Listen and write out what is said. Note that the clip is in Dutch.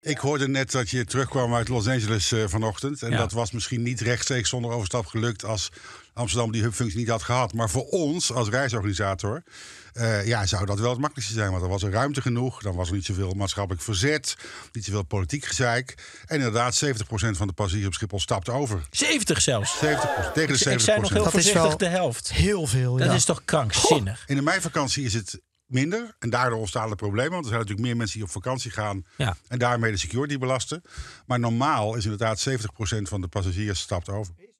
Ik hoorde net dat je terugkwam uit Los Angeles eh, vanochtend. En dat was misschien niet rechtstreeks zonder overstap gelukt als Amsterdam die hubfunctie niet had gehad. Maar voor ons als reisorganisator eh, ja, zou dat wel het makkelijkste zijn. Want er was ruimte genoeg. Dan was er niet zoveel maatschappelijk verzet. Niet zoveel politiek gezeik. En inderdaad, 70% van de passagiers op Schiphol stapt over. 70 zelfs? 70%. Tegen de 70%. Ik zei nog heel dat voorzichtig is wel de helft. Heel veel, Dat is toch krankzinnig? in de meivakantie is het minder. En daardoor ontstaan de problemen. Want er zijn natuurlijk meer mensen die op vakantie gaan. En daarmee de security belasten. Maar normaal is inderdaad 70% van de passagiers stapt over.